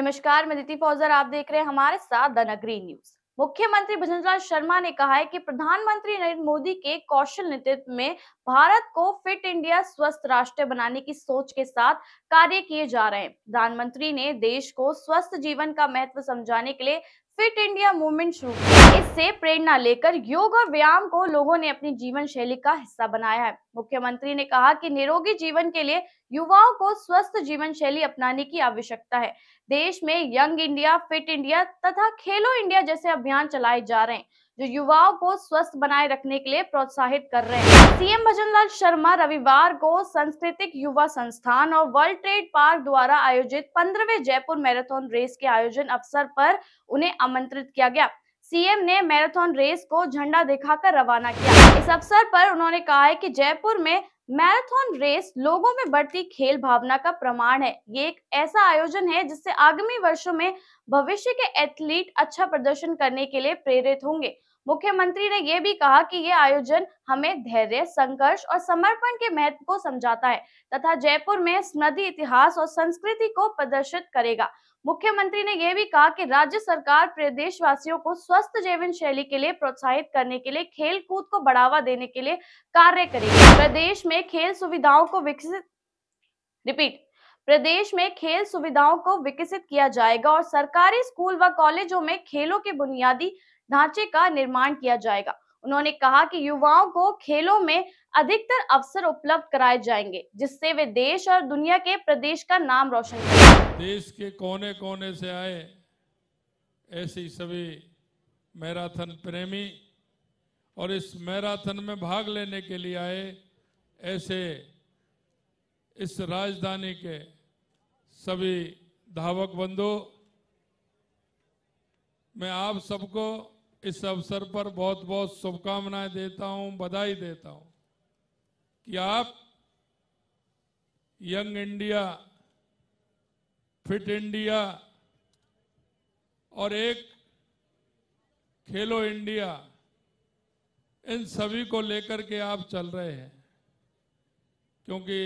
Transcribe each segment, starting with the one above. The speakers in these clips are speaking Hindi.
नमस्कार मैं दीति फौजर आप देख रहे हैं हमारे साथ द नगरी न्यूज मुख्यमंत्री भजनलाल शर्मा ने कहा है कि प्रधानमंत्री नरेंद्र मोदी के कौशल नेतृत्व में भारत को फिट इंडिया स्वस्थ राष्ट्र बनाने की सोच के साथ कार्य किए जा रहे हैं प्रधानमंत्री ने देश को स्वस्थ जीवन का महत्व समझाने के लिए फिट इंडिया मूवमेंट शुरू इससे प्रेरणा लेकर योग और व्यायाम को लोगों ने अपनी जीवन शैली का हिस्सा बनाया है मुख्यमंत्री ने कहा कि निरोगी जीवन के लिए युवाओं को स्वस्थ जीवन शैली अपनाने की आवश्यकता है देश में यंग इंडिया फिट इंडिया तथा खेलो इंडिया जैसे अभियान चलाए जा रहे हैं जो युवाओं को स्वस्थ बनाए रखने के लिए प्रोत्साहित कर रहे हैं सीएम भजनलाल शर्मा रविवार को सांस्कृतिक युवा संस्थान और वर्ल्ड ट्रेड पार्क द्वारा आयोजित पंद्रहवे जयपुर मैराथन रेस के आयोजन अवसर पर उन्हें आमंत्रित किया गया सीएम ने मैराथन रेस को झंडा दिखाकर रवाना किया इस अवसर पर उन्होंने कहा है कि जयपुर में मैराथन रेस लोगों में बढ़ती खेल भावना का प्रमाण है ये एक ऐसा आयोजन है जिससे आगामी वर्षों में भविष्य के एथलीट अच्छा प्रदर्शन करने के लिए प्रेरित होंगे मुख्यमंत्री ने यह भी कहा कि ये आयोजन हमें धैर्य संघर्ष और समर्पण के महत्व को समझाता है तथा जयपुर में नदी इतिहास और संस्कृति को प्रदर्शित करेगा मुख्यमंत्री ने यह भी कहा कि राज्य सरकार प्रदेशवासियों को स्वस्थ जीवन शैली के लिए प्रोत्साहित करने के लिए खेल कूद को बढ़ावा देने के लिए कार्य करेगी प्रदेश में खेल सुविधाओं को विकसित रिपीट प्रदेश में खेल सुविधाओं को विकसित किया जाएगा और सरकारी स्कूल व कॉलेजों में खेलों के बुनियादी ढांचे का निर्माण किया जाएगा उन्होंने कहा कि युवाओं को खेलों में अधिकतर अवसर उपलब्ध कराए जाएंगे जिससे वे देश और दुनिया के प्रदेश का नाम रोशन करेंगे देश के कोने कोने से आए ऐसी सभी मैराथन प्रेमी और इस मैराथन में भाग लेने के लिए आए ऐसे इस राजधानी के सभी धावक बंधु मैं आप सबको इस अवसर पर बहुत बहुत शुभकामनाएं देता हूं बधाई देता हूं कि आप यंग इंडिया फिट इंडिया और एक खेलो इंडिया इन सभी को लेकर के आप चल रहे हैं क्योंकि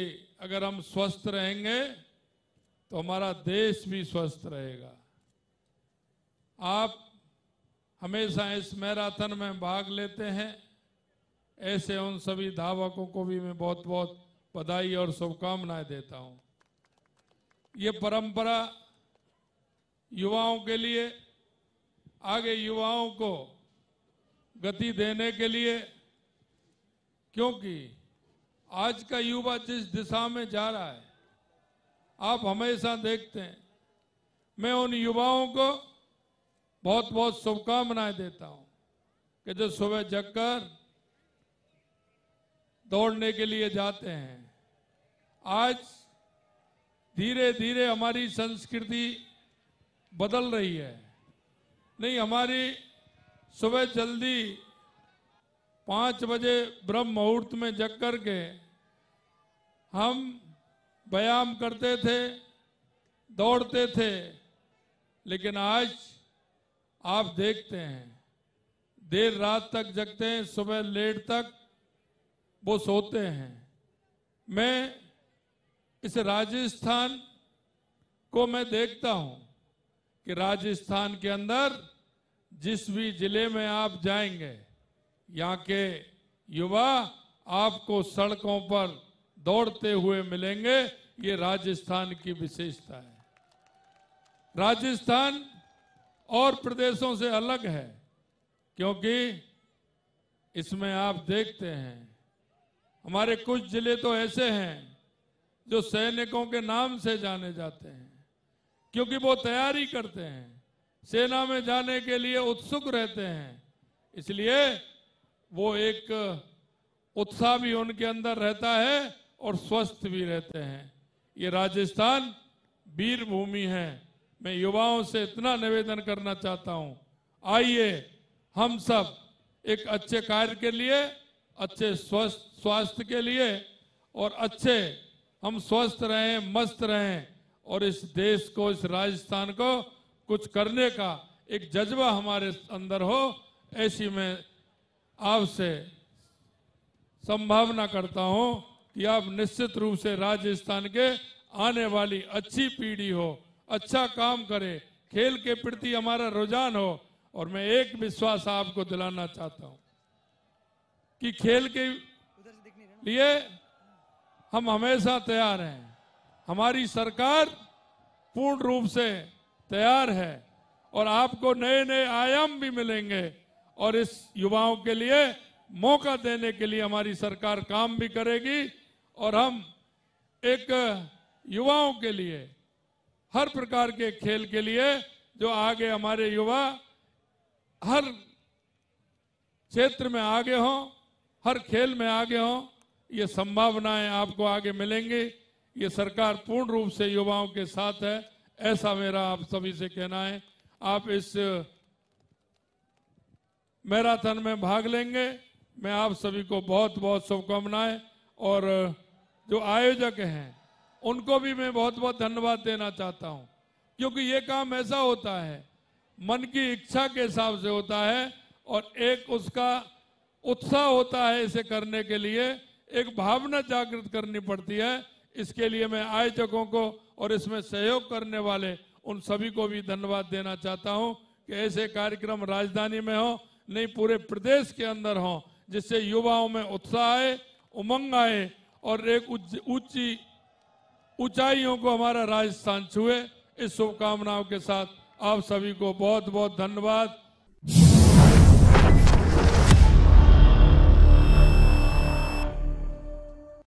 अगर हम स्वस्थ रहेंगे तो हमारा देश भी स्वस्थ रहेगा आप हमेशा इस मैराथन में भाग लेते हैं ऐसे उन सभी धावकों को भी मैं बहुत बहुत बधाई और शुभकामनाएं देता हूं ये परंपरा युवाओं के लिए आगे युवाओं को गति देने के लिए क्योंकि आज का युवा जिस दिशा में जा रहा है आप हमेशा देखते हैं मैं उन युवाओं को बहुत बहुत शुभकामनाएं देता हूं कि जो सुबह जगकर दौड़ने के लिए जाते हैं आज धीरे धीरे हमारी संस्कृति बदल रही है नहीं हमारी सुबह जल्दी पाँच बजे ब्रह्म मुहूर्त में जग कर के हम व्यायाम करते थे दौड़ते थे लेकिन आज आप देखते हैं देर रात तक जगते हैं सुबह लेट तक वो सोते हैं मैं इस राजस्थान को मैं देखता हूं कि राजस्थान के अंदर जिस भी जिले में आप जाएंगे यहाँ के युवा आपको सड़कों पर दौड़ते हुए मिलेंगे ये राजस्थान की विशेषता है राजस्थान और प्रदेशों से अलग है क्योंकि इसमें आप देखते हैं हमारे कुछ जिले तो ऐसे हैं जो सैनिकों के नाम से जाने जाते हैं क्योंकि वो तैयारी करते हैं सेना में जाने के लिए उत्सुक रहते हैं इसलिए वो एक उत्साह भी उनके अंदर रहता है और स्वस्थ भी रहते हैं ये राजस्थान वीर भूमि है मैं युवाओं से इतना निवेदन करना चाहता हूं आइए हम सब एक अच्छे कार्य के लिए अच्छे स्वस्थ स्वास्थ्य के लिए और अच्छे हम स्वस्थ रहें मस्त रहें और इस देश को इस राजस्थान को कुछ करने का एक जज्बा हमारे अंदर हो ऐसी मैं आपसे संभावना करता हूं कि आप निश्चित रूप से राजस्थान के आने वाली अच्छी पीढ़ी हो अच्छा काम करे खेल के प्रति हमारा रुझान हो और मैं एक विश्वास आपको दिलाना चाहता हूं कि खेल के लिए हम हमेशा तैयार हैं हमारी सरकार पूर्ण रूप से तैयार है और आपको नए नए आयाम भी मिलेंगे और इस युवाओं के लिए मौका देने के लिए हमारी सरकार काम भी करेगी और हम एक युवाओं के लिए हर प्रकार के खेल के लिए जो आगे हमारे युवा हर क्षेत्र में आगे हों हर खेल में आगे हों ये संभावनाएं आपको आगे मिलेंगे ये सरकार पूर्ण रूप से युवाओं के साथ है ऐसा मेरा आप सभी से कहना है आप इस मैराथन में भाग लेंगे मैं आप सभी को बहुत बहुत शुभकामनाएं और जो आयोजक हैं उनको भी मैं बहुत बहुत धन्यवाद देना चाहता हूं क्योंकि ये काम ऐसा होता है मन की इच्छा के हिसाब से होता है और एक उसका उत्साह होता है इसे करने के लिए एक भावना जागृत करनी पड़ती है इसके लिए मैं आयोजकों को और इसमें सहयोग करने वाले उन सभी को भी धन्यवाद देना चाहता हूं कि ऐसे कार्यक्रम राजधानी में हो नहीं पूरे प्रदेश के अंदर हो जिससे युवाओं में उत्साह आए उमंग आए और एक ऊंची ऊंचाइयों को हमारा राजस्थान छुए इस शुभकामनाओं के साथ आप सभी को बहुत बहुत धन्यवाद